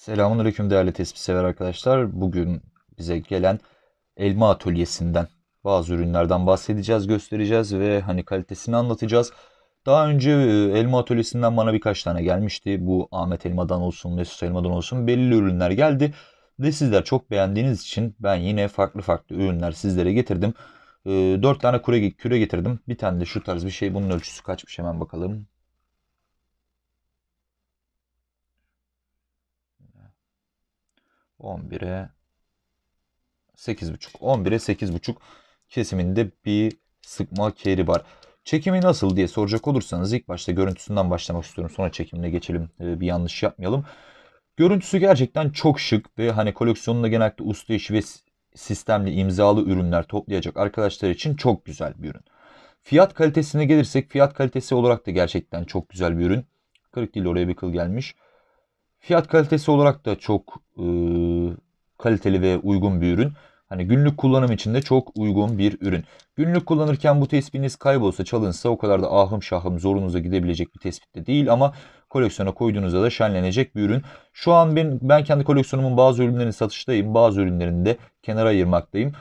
Selamünaleyküm değerli tespit sever arkadaşlar. Bugün bize gelen elma atölyesinden bazı ürünlerden bahsedeceğiz, göstereceğiz ve hani kalitesini anlatacağız. Daha önce e, elma atölyesinden bana birkaç tane gelmişti. Bu Ahmet elmadan olsun, Mesut elmadan olsun belli ürünler geldi. Ve sizler çok beğendiğiniz için ben yine farklı farklı ürünler sizlere getirdim. 4 e, tane küre, getirdim. Bir tane de şu tarz bir şey. Bunun ölçüsü kaçmış hemen bakalım. 11'e 8.5. 11'e 8.5 kesiminde bir sıkma carry var. Çekimi nasıl diye soracak olursanız ilk başta görüntüsünden başlamak istiyorum. Sonra çekimine geçelim. Ee, bir yanlış yapmayalım. Görüntüsü gerçekten çok şık ve hani koleksiyonunda genellikle usta işi ve sistemli imzalı ürünler toplayacak arkadaşlar için çok güzel bir ürün. Fiyat kalitesine gelirsek fiyat kalitesi olarak da gerçekten çok güzel bir ürün. Kırık değil oraya bir kıl gelmiş. Fiyat kalitesi olarak da çok e, kaliteli ve uygun bir ürün. Hani günlük kullanım için de çok uygun bir ürün. Günlük kullanırken bu tespitiniz kaybolsa, çalınsa o kadar da ahım şahım zorunuza gidebilecek bir tespit de değil ama koleksiyona koyduğunuzda da şenlenecek bir ürün. Şu an ben, ben kendi koleksiyonumun bazı ürünlerini satıştayım, bazı ürünlerini de kenara ayırmaktayım.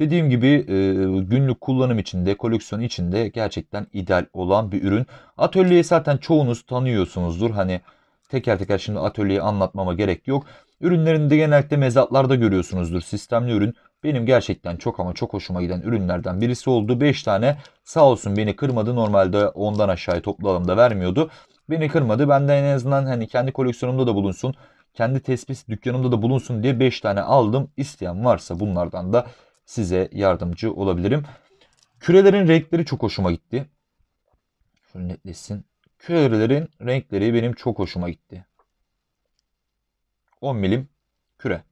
Dediğim gibi e, günlük kullanım içinde, koleksiyon içinde gerçekten ideal olan bir ürün. Atölyeyi zaten çoğunuz tanıyorsunuzdur. Hani teker teker şimdi atölyeyi anlatmama gerek yok. Ürünlerini de genellikle mezatlarda görüyorsunuzdur sistemli ürün. Benim gerçekten çok ama çok hoşuma giden ürünlerden birisi oldu. 5 tane sağ olsun beni kırmadı. Normalde ondan aşağıya toplu alımda vermiyordu. Beni kırmadı. Ben de en azından hani kendi koleksiyonumda da bulunsun. Kendi tespit dükkanımda da bulunsun diye 5 tane aldım. İsteyen varsa bunlardan da size yardımcı olabilirim. Kürelerin renkleri çok hoşuma gitti. Şöyle netlesin. Kürelerin renkleri benim çok hoşuma gitti. 10 milim küre.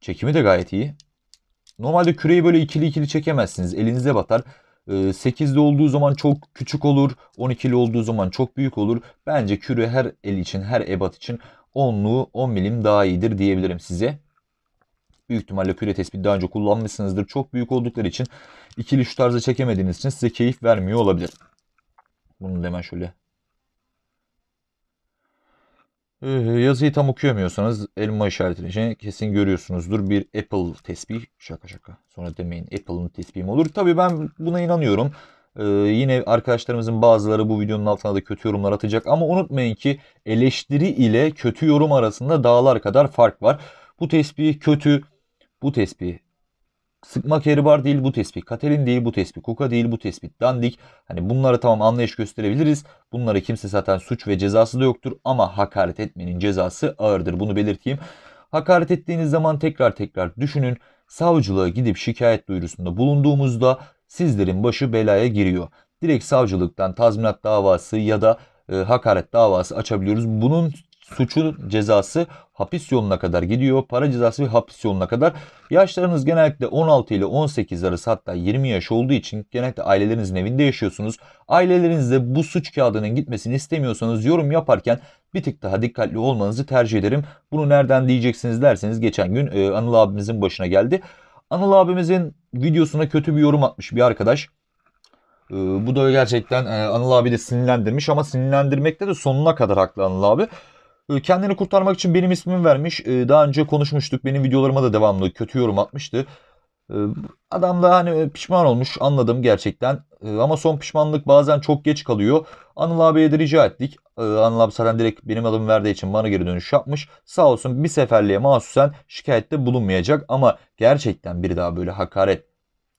Çekimi de gayet iyi. Normalde küreyi böyle ikili ikili çekemezsiniz. Elinize batar. 8'li ee, olduğu zaman çok küçük olur. 12'li olduğu zaman çok büyük olur. Bence küre her el için, her ebat için 10'lu 10 milim daha iyidir diyebilirim size. Büyük ihtimalle küre tespit daha önce kullanmışsınızdır. Çok büyük oldukları için ikili şu tarzda çekemediğiniz için size keyif vermiyor olabilir. Bunu Bunun şöyle. Ee, yazıyı tam okuyamıyorsanız elma işaretini kesin görüyorsunuzdur. Bir Apple tesbih. Şaka şaka. Sonra demeyin Apple'ın tesbihim olur. Tabii ben buna inanıyorum. Ee, yine arkadaşlarımızın bazıları bu videonun altına da kötü yorumlar atacak. Ama unutmayın ki eleştiri ile kötü yorum arasında dağlar kadar fark var. Bu tesbih kötü. Bu tesbih Sıkma keribar değil bu tespih. Katelin değil bu tespih. Kuka değil bu tespih. Dandik. Hani bunları tamam anlayış gösterebiliriz. Bunları kimse zaten suç ve cezası da yoktur. Ama hakaret etmenin cezası ağırdır. Bunu belirteyim. Hakaret ettiğiniz zaman tekrar tekrar düşünün. Savcılığa gidip şikayet duyurusunda bulunduğumuzda sizlerin başı belaya giriyor. Direkt savcılıktan tazminat davası ya da e, hakaret davası açabiliyoruz. Bunun Suçun cezası hapis yoluna kadar gidiyor. Para cezası ve hapis yoluna kadar. Yaşlarınız genellikle 16 ile 18 arası hatta 20 yaş olduğu için genellikle ailelerinizin evinde yaşıyorsunuz. Ailelerinizde bu suç kağıdının gitmesini istemiyorsanız yorum yaparken bir tık daha dikkatli olmanızı tercih ederim. Bunu nereden diyeceksiniz derseniz geçen gün e, Anıl abimizin başına geldi. Anıl abimizin videosuna kötü bir yorum atmış bir arkadaş. Ee, bu da gerçekten e, Anıl abi de sinirlendirmiş ama sinirlendirmekte de sonuna kadar haklı Anıl abi. Ee, kendini kurtarmak için benim ismimi vermiş. Ee, daha önce konuşmuştuk. Benim videolarıma da devamlı kötü yorum atmıştı. Ee, adam da hani e, pişman olmuş anladım gerçekten. Ama son pişmanlık bazen çok geç kalıyor. Anıl abiye de rica ettik. Anıl abi zaten direkt benim adımı verdiği için bana geri dönüş yapmış. Sağ olsun bir seferliğe mahsusen şikayette bulunmayacak. Ama gerçekten bir daha böyle hakaret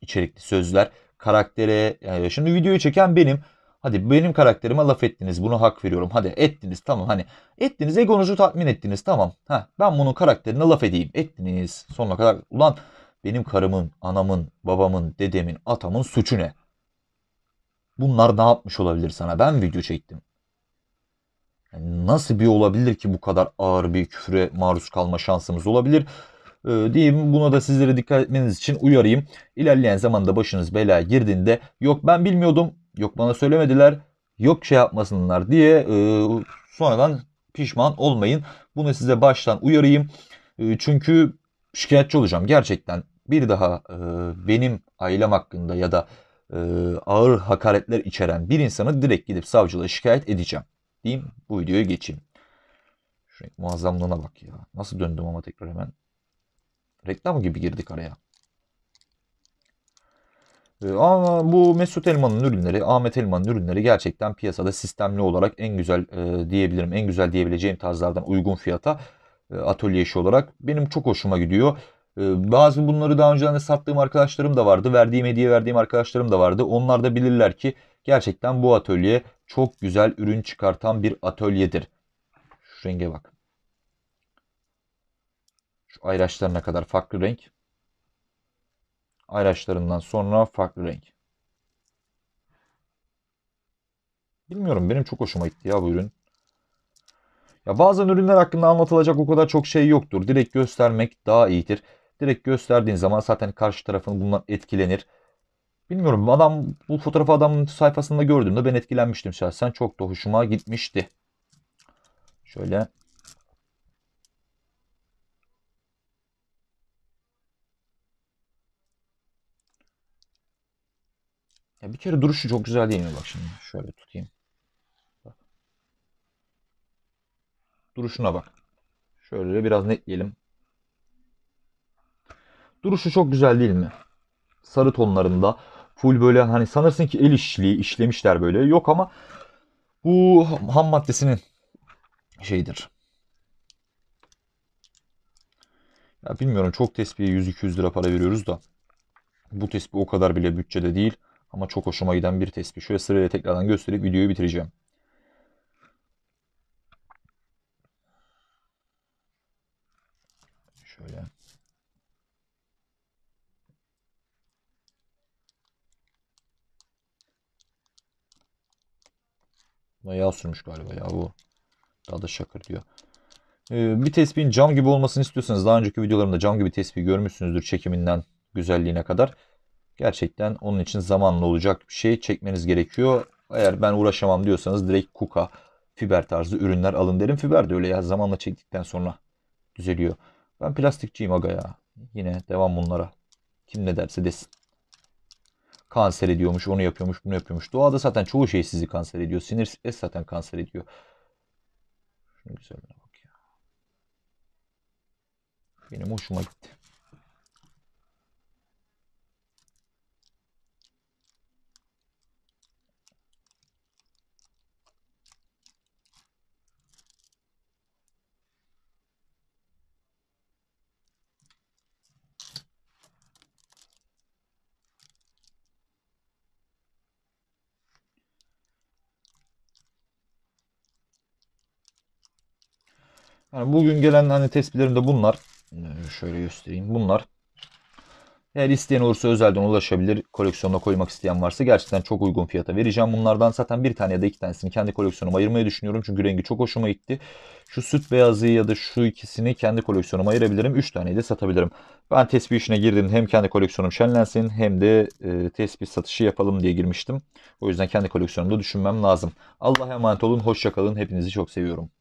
içerikli sözler karaktere. Yani şimdi videoyu çeken benim. Hadi benim karakterime laf ettiniz. Bunu hak veriyorum. Hadi ettiniz tamam. Hani ettiniz egonuzu tatmin ettiniz tamam. Ha ben bunun karakterine laf edeyim. Ettiniz sonuna kadar. Ulan benim karımın, anamın, babamın, dedemin, atamın suçu ne? Bunlar ne yapmış olabilir sana? Ben video çektim. Yani nasıl bir olabilir ki bu kadar ağır bir küfre maruz kalma şansımız olabilir? Ee, diyeyim buna da sizlere dikkat etmeniz için uyarayım. İlerleyen zamanda başınız belaya girdiğinde yok ben bilmiyordum Yok bana söylemediler. Yok şey yapmasınlar diye e, sonradan pişman olmayın. Bunu size baştan uyarayım. E, çünkü şikayetçi olacağım gerçekten. Bir daha e, benim ailem hakkında ya da e, ağır hakaretler içeren bir insanı direkt gidip savcılığa şikayet edeceğim. Diyeyim bu videoya geçeyim. Şu renk muazzamlığına bak ya. Nasıl döndüm ama tekrar hemen. Reklam gibi girdik araya. Ee, ama bu Mesut Elman'ın ürünleri, Ahmet Elman'ın ürünleri gerçekten piyasada sistemli olarak en güzel e, diyebilirim, en güzel diyebileceğim tarzlardan uygun fiyata e, atölye işi olarak benim çok hoşuma gidiyor. E, bazı bunları daha önce de sattığım arkadaşlarım da vardı, verdiğim hediye verdiğim arkadaşlarım da vardı. Onlar da bilirler ki gerçekten bu atölye çok güzel ürün çıkartan bir atölyedir. Şu renge bak. Şu ayraçlarına kadar farklı renk. Ayraçlarından sonra farklı renk. Bilmiyorum benim çok hoşuma gitti ya bu ürün. Ya bazen ürünler hakkında anlatılacak o kadar çok şey yoktur. Direkt göstermek daha iyidir. Direkt gösterdiğin zaman zaten karşı tarafın bundan etkilenir. Bilmiyorum adam bu fotoğrafı adamın sayfasında gördüğümde ben etkilenmiştim şahsen. Çok da hoşuma gitmişti. Şöyle Ya bir kere duruşu çok güzel değil mi? Bak şimdi şöyle tutayım. Bak. Duruşuna bak. Şöyle biraz netleyelim. Duruşu çok güzel değil mi? Sarı tonlarında. Full böyle hani sanırsın ki el işliği işlemişler böyle. Yok ama bu ham maddesinin şeyidir. Ya bilmiyorum çok tespihe 100-200 lira para veriyoruz da bu tespih o kadar bile bütçede değil. Ama çok hoşuma giden bir tespih. Şöyle sırayla tekrardan gösterip videoyu bitireceğim. Şöyle. Buna sürmüş galiba ya bu. Daha da şakır diyor. Ee, bir tespihin cam gibi olmasını istiyorsanız daha önceki videolarımda cam gibi tespih görmüşsünüzdür çekiminden güzelliğine kadar. Gerçekten onun için zamanlı olacak bir şey çekmeniz gerekiyor. Eğer ben uğraşamam diyorsanız direkt Kuka fiber tarzı ürünler alın derim. Fiber de öyle ya zamanla çektikten sonra düzeliyor. Ben plastikçiyim aga ya. Yine devam bunlara. Kim ne derse desin. Kanser ediyormuş, onu yapıyormuş, bunu yapıyormuş. Doğada zaten çoğu şey sizi kanser ediyor. Sinir es zaten kanser ediyor. Şunu güzel bak ya. Benim hoşuma gitti. Yani bugün gelen hani tespitlerim de bunlar. E, şöyle göstereyim. Bunlar. Eğer isteyen olursa özelden ulaşabilir. Koleksiyonuna koymak isteyen varsa gerçekten çok uygun fiyata vereceğim. Bunlardan zaten bir tane ya da iki tanesini kendi koleksiyonuma ayırmayı düşünüyorum. Çünkü rengi çok hoşuma gitti. Şu süt beyazı ya da şu ikisini kendi koleksiyonuma ayırabilirim. Üç taneyi de satabilirim. Ben tespih işine girdim. Hem kendi koleksiyonum şenlensin hem de e, tespih satışı yapalım diye girmiştim. O yüzden kendi koleksiyonumda düşünmem lazım. Allah'a emanet olun. Hoşçakalın. Hepinizi çok seviyorum.